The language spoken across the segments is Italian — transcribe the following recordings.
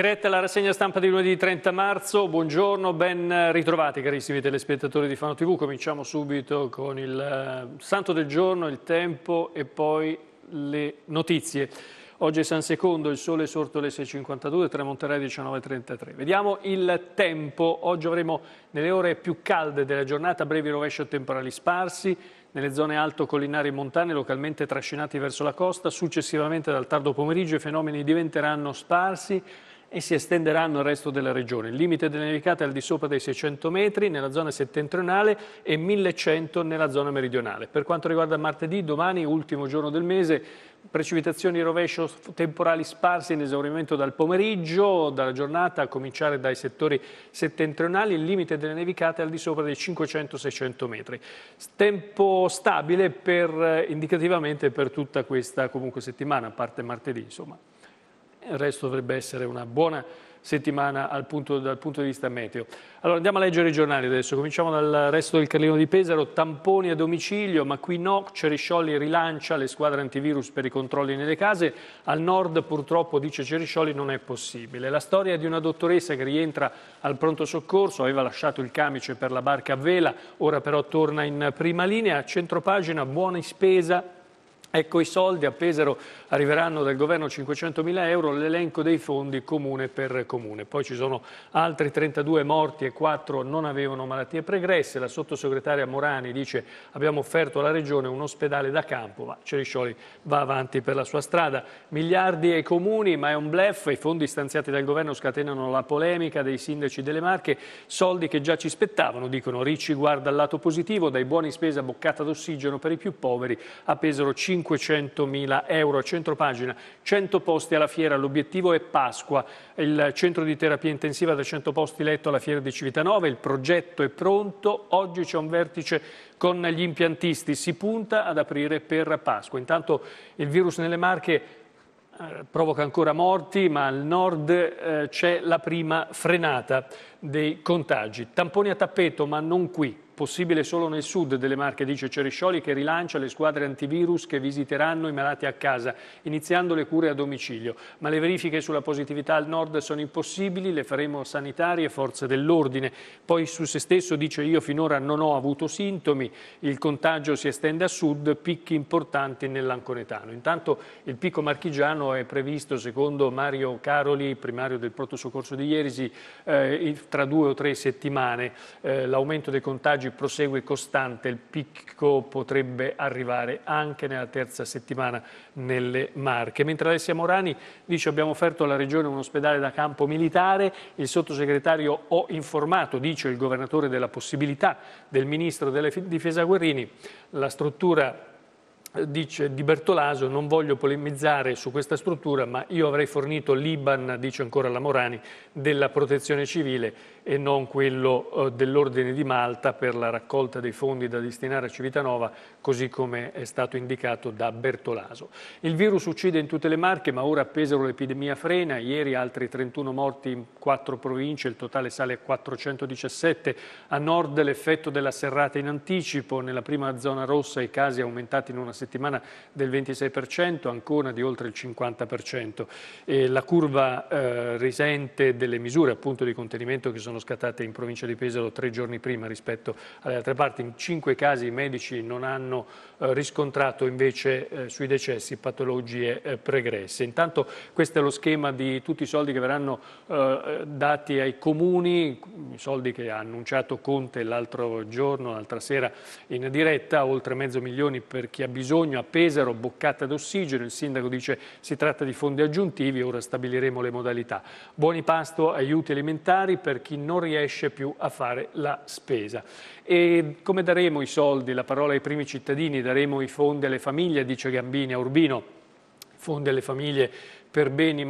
diretta alla rassegna stampa di lunedì 30 marzo, buongiorno, ben ritrovati carissimi telespettatori di Fano TV, cominciamo subito con il eh, santo del giorno, il tempo e poi le notizie. Oggi è San Secondo, il sole è sorto alle 6.52, tramonterà alle 19.33. Vediamo il tempo, oggi avremo nelle ore più calde della giornata brevi rovescio temporali sparsi, nelle zone alto collinari e montane localmente trascinati verso la costa, successivamente dal tardo pomeriggio i fenomeni diventeranno sparsi, e si estenderanno al resto della regione. Il limite delle nevicate è al di sopra dei 600 metri nella zona settentrionale e 1100 nella zona meridionale. Per quanto riguarda martedì, domani, ultimo giorno del mese, precipitazioni rovescio temporali sparse in esaurimento dal pomeriggio, dalla giornata, a cominciare dai settori settentrionali, il limite delle nevicate è al di sopra dei 500-600 metri. Tempo stabile per, eh, indicativamente per tutta questa comunque, settimana, a parte martedì. Insomma. Il resto dovrebbe essere una buona settimana punto, dal punto di vista meteo. Allora andiamo a leggere i giornali adesso, cominciamo dal resto del Carlino di Pesaro, tamponi a domicilio, ma qui no, Ceriscioli rilancia le squadre antivirus per i controlli nelle case, al nord purtroppo, dice Ceriscioli, non è possibile. La storia di una dottoressa che rientra al pronto soccorso, aveva lasciato il camice per la barca a vela, ora però torna in prima linea, a centropagina buona spesa, Ecco i soldi, a Pesaro arriveranno dal governo 500.000 euro, l'elenco dei fondi comune per comune. Poi ci sono altri 32 morti e 4 non avevano malattie pregresse. La sottosegretaria Morani dice abbiamo offerto alla Regione un ospedale da campo, ma Ceriscioli va avanti per la sua strada. Miliardi ai comuni, ma è un blef. I fondi stanziati dal governo scatenano la polemica dei sindaci delle Marche. Soldi che già ci spettavano, dicono. Ricci guarda al lato positivo, dai buoni spese a boccata d'ossigeno per i più poveri. A Pesaro 5 500.000 euro. Centro pagina, 100 posti alla fiera, l'obiettivo è Pasqua. Il centro di terapia intensiva da 100 posti letto alla fiera di Civitanova, il progetto è pronto, oggi c'è un vertice con gli impiantisti, si punta ad aprire per Pasqua. Intanto il virus nelle Marche eh, provoca ancora morti, ma al nord eh, c'è la prima frenata dei contagi. Tamponi a tappeto, ma non qui possibile solo nel sud delle Marche, dice Ceriscioli, che rilancia le squadre antivirus che visiteranno i malati a casa, iniziando le cure a domicilio. Ma le verifiche sulla positività al nord sono impossibili, le faremo sanitarie e forze dell'ordine. Poi su se stesso dice io finora non ho avuto sintomi, il contagio si estende a sud, picchi importanti nell'Anconetano. Intanto il picco marchigiano è previsto, secondo Mario Caroli, primario del pronto soccorso di Ierisi, eh, tra due o tre settimane. Eh, l'aumento dei contagi contagi prosegue costante, il picco potrebbe arrivare anche nella terza settimana nelle Marche. Mentre Alessia Morani dice abbiamo offerto alla Regione un ospedale da campo militare, il sottosegretario ho informato, dice il governatore, della possibilità del ministro della difesa Guerrini, la struttura eh, dice Di Bertolaso non voglio polemizzare su questa struttura ma io avrei fornito l'Iban, dice ancora la Morani, della protezione civile e non quello eh, dell'Ordine di Malta per la raccolta dei fondi da destinare a Civitanova, così come è stato indicato da Bertolaso. Il virus uccide in tutte le marche, ma ora a Pesaro l'epidemia frena. Ieri altri 31 morti in quattro province, il totale sale a 417. A nord l'effetto della serrata in anticipo, nella prima zona rossa i casi aumentati in una settimana del 26%, ancora di oltre il 50%. E la curva eh, risente delle misure appunto, di contenimento che sono sono scattate in provincia di Pesaro tre giorni prima rispetto alle altre parti. In cinque casi i medici non hanno eh, riscontrato invece eh, sui decessi patologie eh, pregresse. Intanto questo è lo schema di tutti i soldi che verranno eh, dati ai comuni, i soldi che ha annunciato Conte l'altro giorno, l'altra sera in diretta, oltre mezzo milione per chi ha bisogno, a Pesaro, boccata d'ossigeno, il sindaco dice si tratta di fondi aggiuntivi, ora stabiliremo le modalità. Buoni pasto, aiuti alimentari per chi non riesce più a fare la spesa. E come daremo i soldi? La parola ai primi cittadini, daremo i fondi alle famiglie, dice Gambini a Urbino, fondi alle famiglie per beni,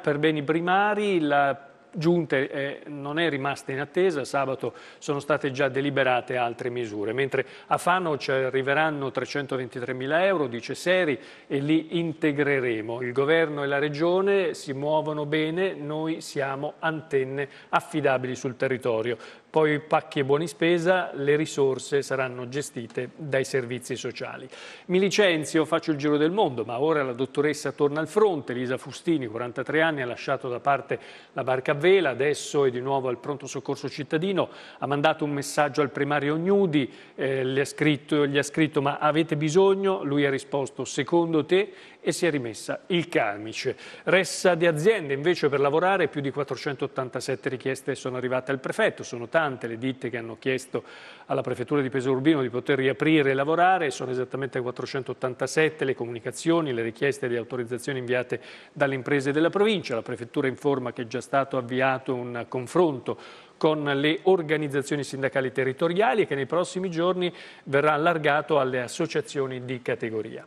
per beni primari, la giunte eh, non è rimasta in attesa, sabato sono state già deliberate altre misure, mentre a Fano ci arriveranno 323 mila euro, dice Seri, e li integreremo. Il governo e la regione si muovono bene, noi siamo antenne affidabili sul territorio poi pacchi e buoni spesa, le risorse saranno gestite dai servizi sociali. Mi licenzio, faccio il giro del mondo, ma ora la dottoressa torna al fronte, Lisa Fustini, 43 anni, ha lasciato da parte la barca a vela, adesso è di nuovo al pronto soccorso cittadino, ha mandato un messaggio al primario Gnudi, eh, gli, ha scritto, gli ha scritto ma avete bisogno? Lui ha risposto secondo te e si è rimessa il camice. Ressa di aziende invece per lavorare, più di 487 richieste sono arrivate al prefetto, sono tante tante le ditte che hanno chiesto alla Prefettura di Peso Urbino di poter riaprire e lavorare, sono esattamente 487 le comunicazioni, le richieste di autorizzazione inviate dalle imprese della provincia, la Prefettura informa che è già stato avviato un confronto con le organizzazioni sindacali territoriali e che nei prossimi giorni verrà allargato alle associazioni di categoria.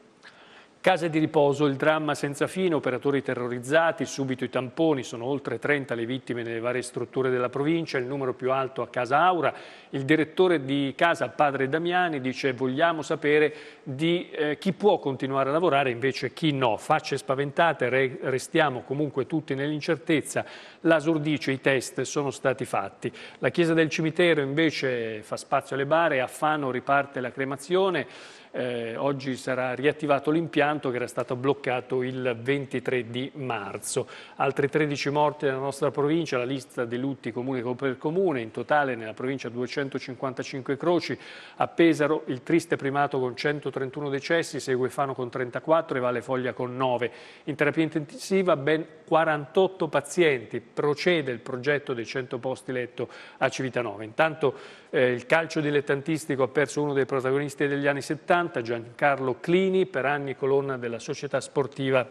Case di riposo, il dramma senza fine, operatori terrorizzati, subito i tamponi, sono oltre 30 le vittime nelle varie strutture della provincia, il numero più alto a Casa Aura. Il direttore di casa, padre Damiani, dice vogliamo sapere di eh, chi può continuare a lavorare invece chi no. Facce spaventate, re restiamo comunque tutti nell'incertezza. L'Asur dice i test sono stati fatti. La chiesa del cimitero invece fa spazio alle bare, a Fano riparte la cremazione. Eh, oggi sarà riattivato l'impianto che era stato bloccato il 23 di marzo. Altri 13 morti nella nostra provincia, la lista dei lutti comune per comune, in totale nella provincia 255 croci, a Pesaro il triste primato con 131 decessi, segue Fano con 34 e Vale Foglia con 9. In terapia intensiva ben 48 pazienti, procede il progetto dei 100 posti letto a Civitanova. Intanto eh, il calcio dilettantistico ha perso uno dei protagonisti degli anni 70, 80, Giancarlo Clini, per anni colonna della società sportiva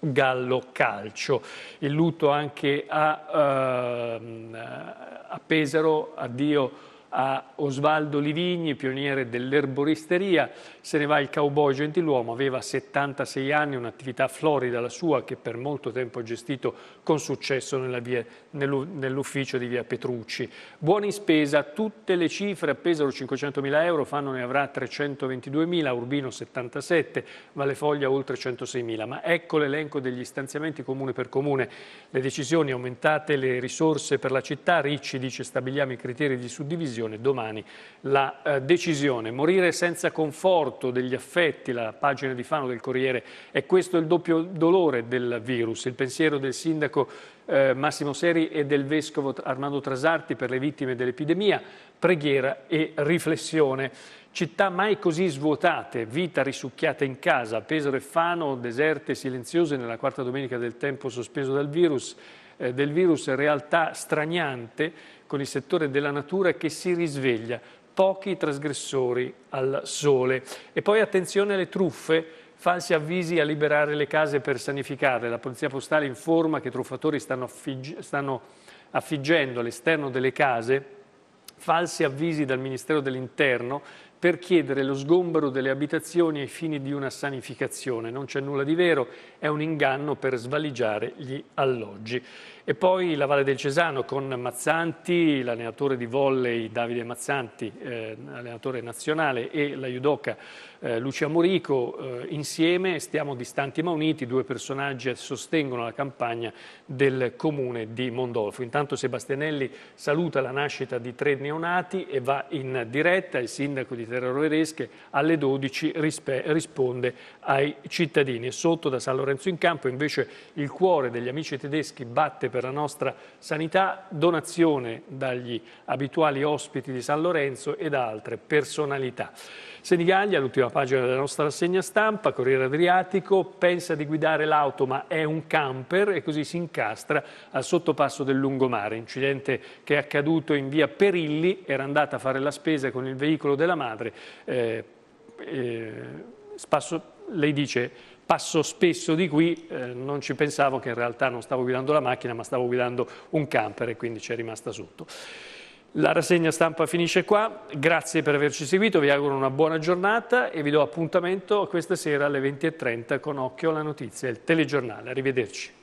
Gallo Calcio. Il lutto anche a, uh, a Pesaro, addio a Osvaldo Livigni, pioniere dell'erboristeria, se ne va il cowboy gentiluomo, aveva 76 anni, un'attività florida la sua che per molto tempo ha gestito con successo nell'ufficio di via Petrucci. Buoni in spesa, tutte le cifre a Pesaro 500.000 euro, Fanno ne avrà 322.000, Urbino 77, Vallefoglia oltre 106.000, ma ecco l'elenco degli stanziamenti comune per comune, le decisioni aumentate le risorse per la città, Ricci dice stabiliamo i criteri di suddivisione televisione domani la eh, decisione. Morire senza conforto degli affetti, la pagina di Fano del Corriere, è questo il doppio dolore del virus. Il pensiero del sindaco eh, Massimo Seri e del vescovo Armando Trasarti per le vittime dell'epidemia, preghiera e riflessione. Città mai così svuotate, vita risucchiata in casa, Pesaro e Fano, deserte e silenziose nella quarta domenica del tempo sospeso dal virus, eh, del virus realtà straniante con il settore della natura che si risveglia, pochi trasgressori al sole. E poi attenzione alle truffe, falsi avvisi a liberare le case per sanificare. La Polizia Postale informa che i truffatori stanno, affig stanno affiggendo all'esterno delle case falsi avvisi dal Ministero dell'Interno per chiedere lo sgombero delle abitazioni ai fini di una sanificazione. Non c'è nulla di vero, è un inganno per svaligiare gli alloggi. E poi la Valle del Cesano con Mazzanti, l'allenatore di volley Davide Mazzanti, eh, allenatore nazionale, e la judoka eh, Lucia Morico eh, insieme, stiamo distanti ma uniti, due personaggi sostengono la campagna del comune di Mondolfo. Intanto Sebastianelli saluta la nascita di tre neonati e va in diretta, il sindaco di terroresche, alle 12 risponde ai cittadini. Sotto da San Lorenzo in Campo invece il cuore degli amici tedeschi batte per la nostra sanità, donazione dagli abituali ospiti di San Lorenzo e da altre personalità. Senigallia, l'ultima pagina della nostra rassegna stampa, Corriere Adriatico, pensa di guidare l'auto ma è un camper e così si incastra al sottopasso del lungomare. Incidente che è accaduto in via Perilli, era andata a fare la spesa con il veicolo della madre. Eh, eh, spasso, lei dice passo spesso di qui, eh, non ci pensavo che in realtà non stavo guidando la macchina ma stavo guidando un camper e quindi ci è rimasta sotto. La rassegna stampa finisce qua, grazie per averci seguito, vi auguro una buona giornata e vi do appuntamento questa sera alle 20.30 con Occhio alla Notizia, il telegiornale. Arrivederci.